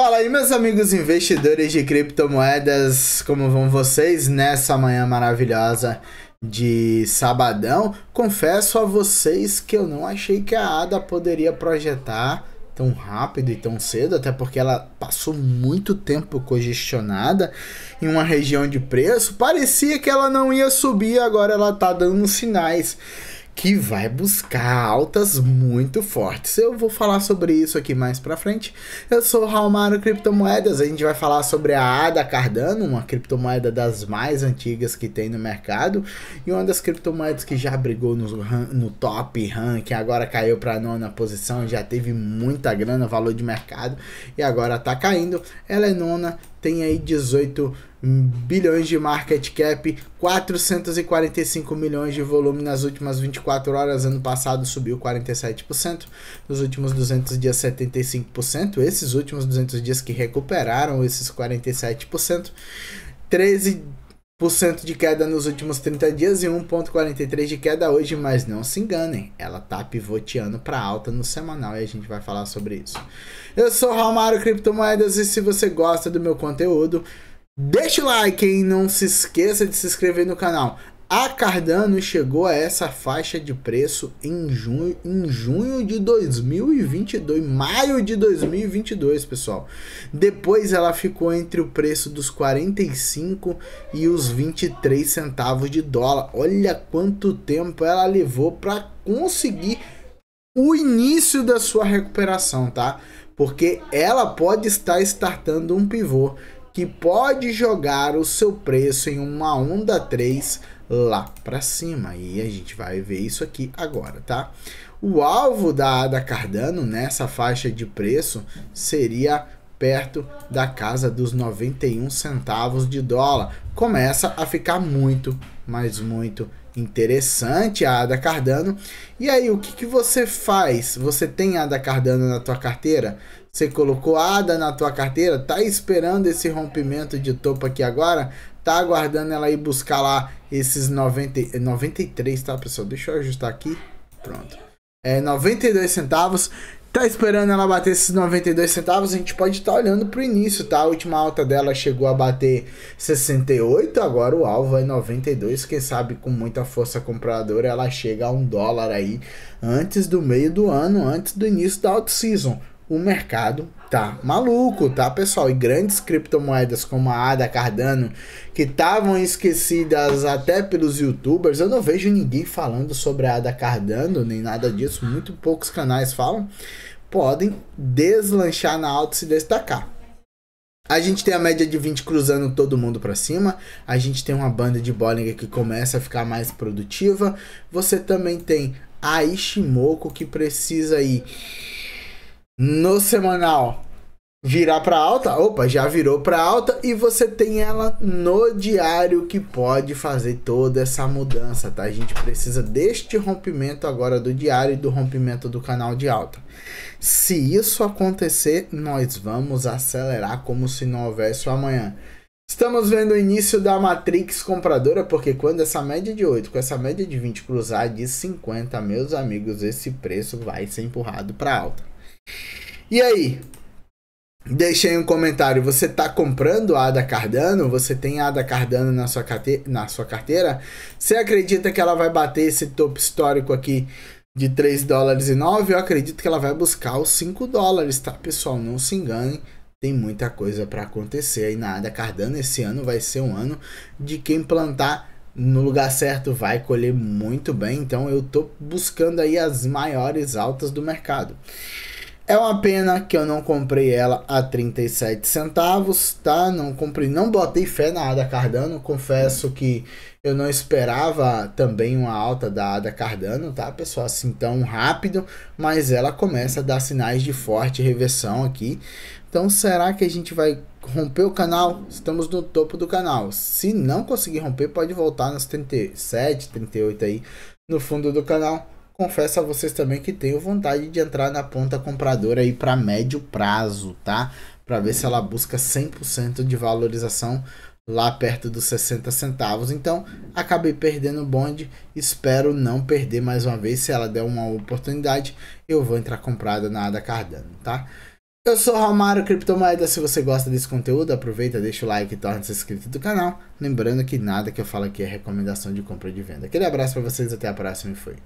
Fala aí, meus amigos investidores de criptomoedas, como vão vocês nessa manhã maravilhosa de sabadão? Confesso a vocês que eu não achei que a ADA poderia projetar tão rápido e tão cedo, até porque ela passou muito tempo congestionada em uma região de preço. Parecia que ela não ia subir, agora ela tá dando sinais que vai buscar altas muito fortes. Eu vou falar sobre isso aqui mais pra frente. Eu sou o Raulmaro Criptomoedas, a gente vai falar sobre a ADA Cardano, uma criptomoeda das mais antigas que tem no mercado e uma das criptomoedas que já brigou no, no top rank, agora caiu pra nona posição, já teve muita grana, valor de mercado e agora tá caindo. Ela é nona tem aí 18 bilhões de market cap, 445 milhões de volume nas últimas 24 horas, ano passado subiu 47%, nos últimos 200 dias 75%, esses últimos 200 dias que recuperaram esses 47%, 13 de queda nos últimos 30 dias e 1,43 de queda hoje, mas não se enganem, ela tá pivoteando para alta no semanal e a gente vai falar sobre isso. Eu sou Romário Criptomoedas e se você gosta do meu conteúdo, deixa o like e não se esqueça de se inscrever no canal. A Cardano chegou a essa faixa de preço em junho, em junho de 2022, maio de 2022, pessoal. Depois ela ficou entre o preço dos 45 e os 23 centavos de dólar. Olha quanto tempo ela levou para conseguir o início da sua recuperação, tá? Porque ela pode estar startando um pivô que pode jogar o seu preço em uma onda 3 lá para cima. E a gente vai ver isso aqui agora, tá? O alvo da, da Cardano nessa faixa de preço seria perto da casa dos 91 centavos de dólar. Começa a ficar muito, mas muito interessante a ADA Cardano. E aí, o que, que você faz? Você tem ADA Cardano na tua carteira? Você colocou ADA na tua carteira, tá esperando esse rompimento de topo aqui agora? Tá aguardando ela ir buscar lá esses 90, 93, é tá, pessoal? Deixa eu ajustar aqui. Pronto. É 92 centavos. Tá esperando ela bater esses 92 centavos, a gente pode estar tá olhando pro início, tá? A última alta dela chegou a bater 68, agora o alvo é 92, quem sabe com muita força compradora ela chega a um dólar aí antes do meio do ano, antes do início da auto season o mercado tá maluco, tá, pessoal? E grandes criptomoedas como a ADA, Cardano, que estavam esquecidas até pelos youtubers, eu não vejo ninguém falando sobre a ADA Cardano, nem nada disso, muito poucos canais falam, podem deslanchar na alta e se destacar. A gente tem a média de 20 cruzando todo mundo para cima. A gente tem uma banda de Bollinger que começa a ficar mais produtiva. Você também tem a Ishimoku que precisa ir no semanal virar para alta, opa, já virou para alta e você tem ela no diário que pode fazer toda essa mudança, tá? A gente precisa deste rompimento agora do diário e do rompimento do canal de alta. Se isso acontecer, nós vamos acelerar como se não houvesse o amanhã. Estamos vendo o início da matrix compradora, porque quando essa média de 8 com essa média de 20 cruzar de 50, meus amigos, esse preço vai ser empurrado para alta. E aí? Deixa aí um comentário. Você está comprando a ADA Cardano? Você tem ADA Cardano na sua, carte... na sua carteira? Você acredita que ela vai bater esse topo histórico aqui de 3 dólares e 9? Eu acredito que ela vai buscar os 5 dólares, tá, pessoal? Não se enganem. Tem muita coisa para acontecer aí na ADA Cardano. Esse ano vai ser um ano de quem plantar no lugar certo vai colher muito bem. Então eu tô buscando aí as maiores altas do mercado. É uma pena que eu não comprei ela a 37 centavos, tá? Não comprei, não botei fé na Ada Cardano. Confesso hum. que eu não esperava também uma alta da Ada Cardano, tá, pessoal? Assim tão rápido, mas ela começa a dar sinais de forte reversão aqui. Então, será que a gente vai romper o canal? Estamos no topo do canal. Se não conseguir romper, pode voltar nos 37, 38 aí no fundo do canal confesso a vocês também que tenho vontade de entrar na ponta compradora aí para médio prazo, tá? Para ver se ela busca 100% de valorização lá perto dos 60 centavos. Então, acabei perdendo o bonde, espero não perder mais uma vez. Se ela der uma oportunidade, eu vou entrar comprada na Ada Cardano, tá? Eu sou o Romário Criptomoeda. Se você gosta desse conteúdo, aproveita, deixa o like e torne-se inscrito do canal. Lembrando que nada que eu falo aqui é recomendação de compra e de venda. Aquele abraço para vocês, até a próxima e fui.